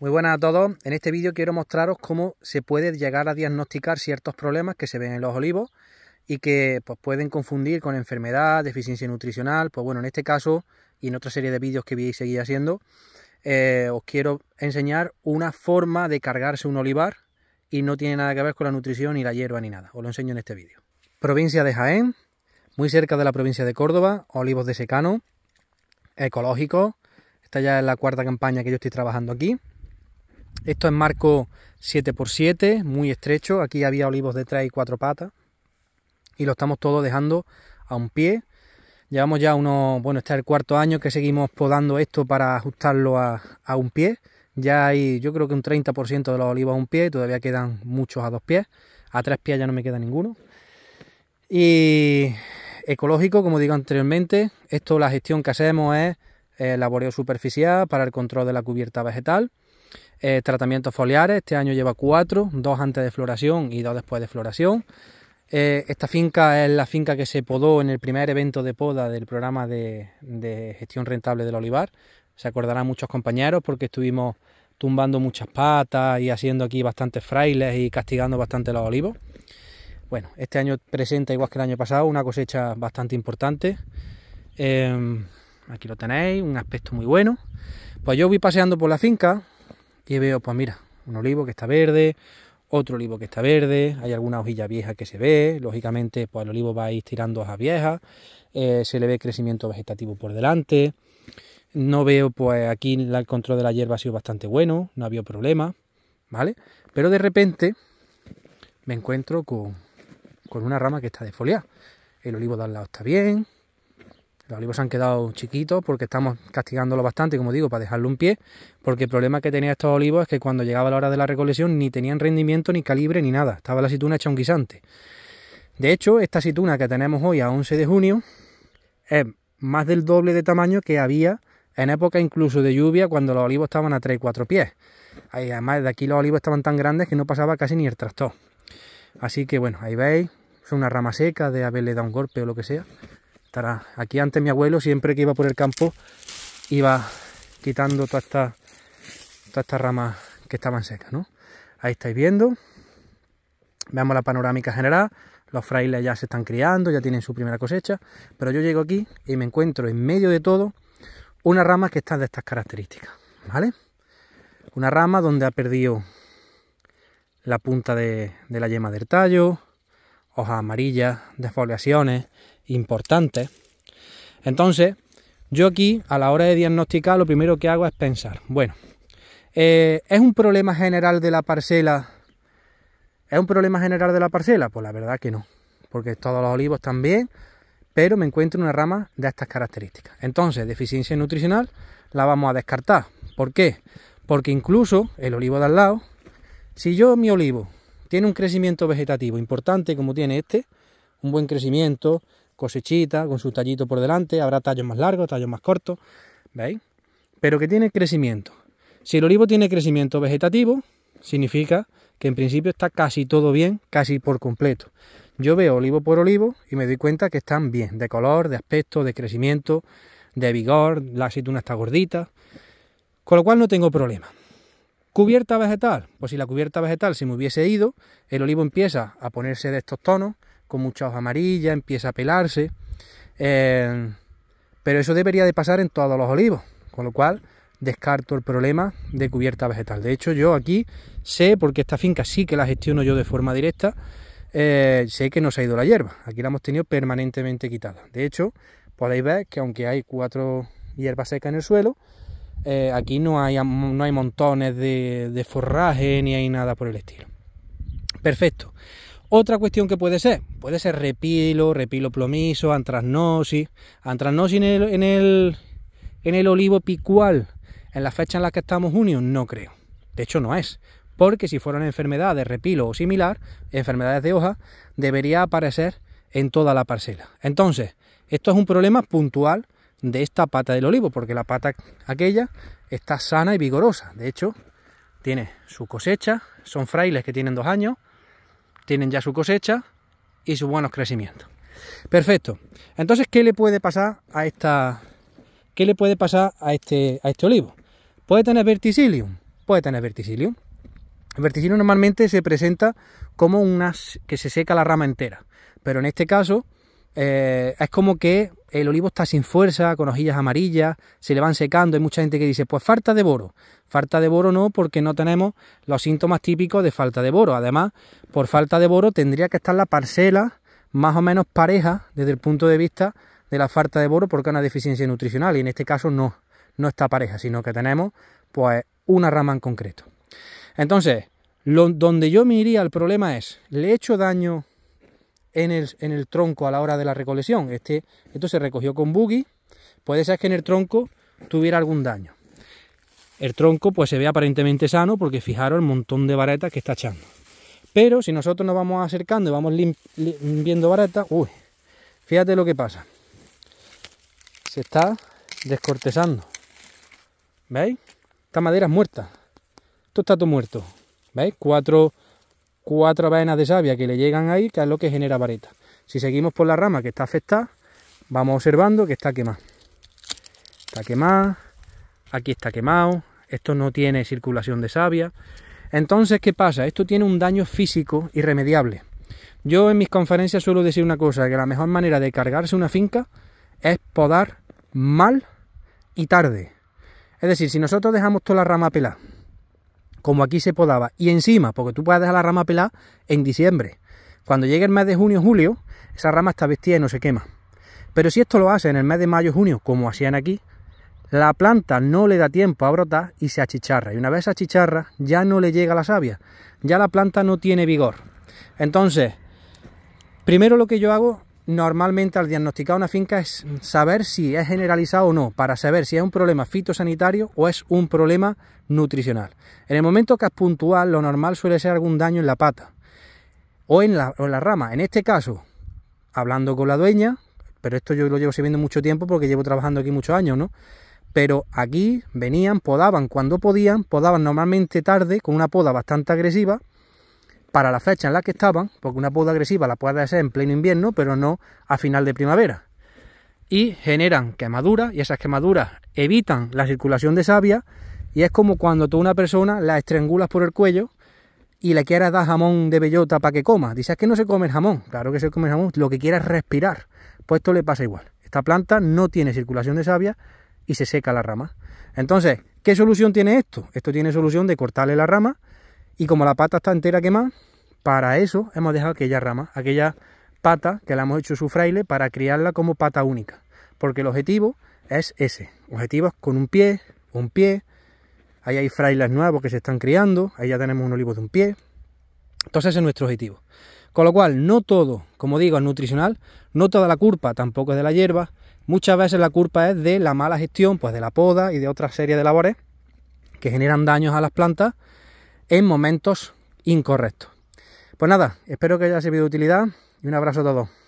Muy buenas a todos. En este vídeo quiero mostraros cómo se puede llegar a diagnosticar ciertos problemas que se ven en los olivos y que pues, pueden confundir con enfermedad, deficiencia nutricional. Pues bueno, en este caso y en otra serie de vídeos que voy a seguir haciendo, eh, os quiero enseñar una forma de cargarse un olivar y no tiene nada que ver con la nutrición ni la hierba ni nada. Os lo enseño en este vídeo. Provincia de Jaén, muy cerca de la provincia de Córdoba, olivos de secano, ecológico. Esta ya es la cuarta campaña que yo estoy trabajando aquí esto es marco 7x7, muy estrecho. Aquí había olivos de 3 y cuatro patas. Y lo estamos todo dejando a un pie. Llevamos ya unos, bueno, está el cuarto año que seguimos podando esto para ajustarlo a, un pie. Ya hay, yo creo que un 30% de los olivos a un pie, todavía quedan muchos a dos pies. A tres pies ya no me queda ninguno. Y ecológico, como digo anteriormente, esto la gestión que hacemos es el eh, laboreo superficial para el control de la cubierta vegetal eh, tratamientos foliares, este año lleva cuatro, dos antes de floración y dos después de floración. Eh, esta finca es la finca que se podó en el primer evento de poda del programa de, gestión rentable del olivar. Se acordarán muchos compañeros porque estuvimos tumbando muchas patas y haciendo aquí bastantes frailes y castigando bastante los olivos. Bueno, este año presenta, igual que el año pasado, una cosecha bastante importante. Em, aquí lo tenéis, un aspecto muy bueno. Pues yo voy paseando por la finca, y veo, pues mira, un olivo que está verde, otro olivo que está verde, hay alguna hojilla vieja que se ve, lógicamente pues el olivo va a ir tirando hojas viejas, eh, se le ve crecimiento vegetativo por delante, no veo pues aquí el control de la hierba ha sido bastante bueno, no ha habido problema, ¿vale? Pero de repente me encuentro con, con una rama que está defoliada el olivo de al lado está bien, los olivos han quedado chiquitos porque estamos castigándolo bastante, como digo, para dejarle un pie, porque el problema que tenía estos olivos es que cuando llegaba la hora de la recolección ni tenían rendimiento, ni calibre, ni nada. Estaba la situna hecha un guisante. De hecho, esta situna que tenemos hoy a 11 de junio es más del doble de tamaño que había en época incluso de lluvia cuando los olivos estaban a 3-4 pies. además, de aquí los olivos estaban tan grandes que no pasaba casi ni el trastor. Así que bueno, ahí veis, es una rama seca de haberle dado un golpe o lo que sea estará. Aquí antes mi abuelo, siempre que iba por el campo, iba quitando todas estas ramas que estaban secas, Ahí estáis viendo. Veamos la panorámica general. Los frailes ya se están criando, ya tienen su primera cosecha. Pero yo llego aquí y me encuentro en medio de todo una rama que está de estas características, ¿vale? Una rama donde ha perdido la punta de, la yema del tallo, hojas amarillas, defoliaciones, importante Entonces, yo aquí, a la hora de diagnosticar, lo primero que hago es pensar, bueno, eh, ¿es un problema general de la parcela? ¿Es un problema general de la parcela? Pues la verdad que no, porque todos los olivos también, pero me encuentro una rama de estas características. Entonces, deficiencia nutricional la vamos a descartar. ¿Por qué? Porque incluso el olivo de al lado, si yo mi olivo tiene un crecimiento vegetativo importante como tiene este, un buen crecimiento, cosechita, con su tallito por delante, habrá tallos más largos, tallos más cortos, ¿veis? Pero que tiene crecimiento. Si el olivo tiene crecimiento vegetativo, significa que en principio está casi todo bien, casi por completo. Yo veo olivo por olivo y me doy cuenta que están bien, de color, de aspecto, de crecimiento, de vigor, la aceituna está gordita, con lo cual no tengo problema. Cubierta vegetal, pues si la cubierta vegetal se me hubiese ido, el olivo empieza a ponerse de estos tonos, con mucha hoja amarilla, empieza a pelarse. Eh, pero eso debería de pasar en todos los olivos, con lo cual descarto el problema de cubierta vegetal. De hecho, yo aquí sé, porque esta finca sí que la gestiono yo de forma directa, eh, sé que no se ha ido la hierba. Aquí la hemos tenido permanentemente quitada. De hecho, podéis ver que aunque hay cuatro hierbas secas en el suelo, eh, aquí no hay, no hay montones de, de forraje ni hay nada por el estilo. Perfecto. Otra cuestión que puede ser, puede ser repilo, repilo plomizo, antrasnosis, antrasnosis en el, en el, en el olivo picual, en la fecha en la que estamos junio, no creo. De hecho no es, porque si fuera una enfermedad de repilo o similar, enfermedades de hoja, debería aparecer en toda la parcela. Entonces, esto es un problema puntual de esta pata del olivo, porque la pata aquella está sana y vigorosa. De hecho, tiene su cosecha, son frailes que tienen dos años, tienen ya su cosecha y sus buenos crecimientos. Perfecto. Entonces, ¿qué le puede pasar a esta le puede pasar a este a este olivo? Puede tener verticilium, puede tener verticilium. El verticilium normalmente se presenta como unas que se seca la rama entera, pero en este caso eh, es como que el olivo está sin fuerza, con hojillas amarillas, se le van secando. Hay mucha gente que dice, pues falta de boro. Falta de boro no, porque no tenemos los síntomas típicos de falta de boro. Además, por falta de boro tendría que estar la parcela más o menos pareja desde el punto de vista de la falta de boro porque es una deficiencia nutricional. Y en este caso no, no está pareja, sino que tenemos pues una rama en concreto. Entonces, donde yo me iría el problema es, ¿le he hecho daño en el, tronco a la hora de la recolección. Este, esto se recogió con buggy. Puede ser que en el tronco tuviera algún daño. El tronco pues se ve aparentemente sano porque fijaros el montón de varetas que está echando. Pero si nosotros nos vamos acercando y vamos viendo varetas, fíjate lo que pasa. Se está descortezando. ¿Veis? Esta madera es muerta. Esto está todo muerto. ¿Veis? Cuatro cuatro vainas de savia que le llegan ahí, que es lo que genera vareta. Si seguimos por la rama que está afectada, vamos observando que está quemada. Está quemada, aquí está quemado, esto no tiene circulación de savia. Entonces, ¿qué pasa? Esto tiene un daño físico irremediable. Yo en mis conferencias suelo decir una cosa, que la mejor manera de cargarse una finca es podar mal y tarde. Es decir, si nosotros dejamos toda la rama pelada, como aquí se podaba. Y encima, porque tú puedes dejar la rama pelada en diciembre. Cuando llegue el mes de junio julio, esa rama está vestida y no se quema. Pero si esto lo hace en el mes de mayo junio, como hacían aquí, la planta no le da tiempo a brotar y se achicharra. Y una vez achicharra, ya no le llega la savia. Ya la planta no tiene vigor. Entonces, primero lo que yo hago normalmente al diagnosticar una finca es saber si es generalizado o no, para saber si es un problema fitosanitario o es un problema nutricional. En el momento que es puntual, lo normal suele ser algún daño en la pata o en la, rama. En este caso, hablando con la dueña, pero esto yo lo llevo siguiendo mucho tiempo porque llevo trabajando aquí muchos años, ¿no? Pero aquí venían, podaban cuando podían, podaban normalmente tarde con una poda bastante agresiva para la fecha en la que estaban, porque una poda agresiva la puede hacer en pleno invierno, pero no a final de primavera. Y generan quemaduras, y esas quemaduras evitan la circulación de savia, y es como cuando tú a una persona la estrangulas por el cuello y le quieras dar jamón de bellota para que coma. Dices que no se come jamón, claro que se come jamón, lo que quieres es respirar. Pues esto le pasa igual. Esta planta no tiene circulación de savia y se seca la rama. Entonces, ¿qué solución tiene esto? Esto tiene solución de cortarle la rama y como la pata está entera quemada, para eso hemos dejado aquella rama, aquella pata que la hemos hecho su fraile para criarla como pata única. Porque el objetivo es ese. Objetivos con un pie, un pie. Ahí hay frailes nuevos que se están criando. Ahí ya tenemos un olivo de un pie. Entonces ese es nuestro objetivo. Con lo cual, no todo, como digo, es nutricional. No toda la culpa tampoco es de la hierba. Muchas veces la culpa es de la mala gestión, pues de la poda y de otra serie de labores que generan daños a las plantas en momentos incorrectos. Pues nada, espero que haya servido de utilidad y un abrazo a todos.